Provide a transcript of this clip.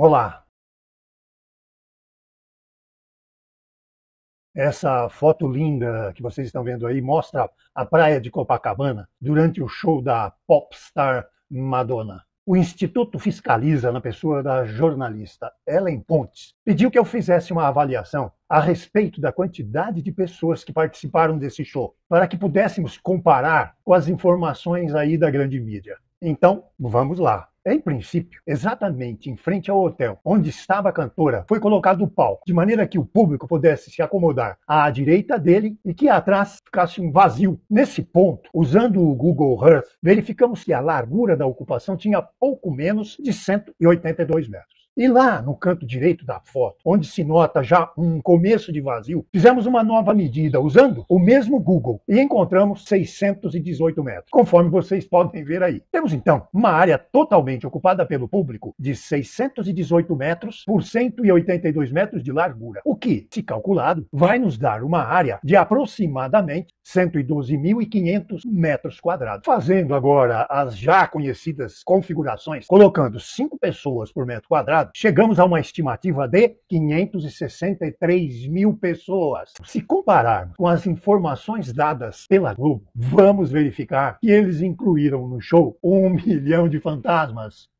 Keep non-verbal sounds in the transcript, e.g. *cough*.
Olá! Essa foto linda que vocês estão vendo aí mostra a praia de Copacabana durante o show da popstar Madonna. O Instituto fiscaliza na pessoa da jornalista Ellen Pontes. Pediu que eu fizesse uma avaliação a respeito da quantidade de pessoas que participaram desse show, para que pudéssemos comparar com as informações aí da grande mídia. Então, vamos lá. Em princípio, exatamente em frente ao hotel onde estava a cantora, foi colocado o palco, de maneira que o público pudesse se acomodar à direita dele e que atrás ficasse um vazio. Nesse ponto, usando o Google Earth, verificamos que a largura da ocupação tinha pouco menos de 182 metros. E lá, no canto direito da foto, onde se nota já um começo de vazio, fizemos uma nova medida usando o mesmo Google e encontramos 618 metros, conforme vocês podem ver aí. Temos então uma área totalmente ocupada pelo público de 618 metros por 182 metros de largura, o que, se calculado, vai nos dar uma área de aproximadamente 112.500 metros quadrados. Fazendo agora as já conhecidas configurações, colocando 5 pessoas por metro quadrado, Estado. Chegamos a uma estimativa de 563 mil pessoas. Se compararmos com as informações dadas pela Globo, vamos verificar que eles incluíram no show um *laughs* milhão de fantasmas.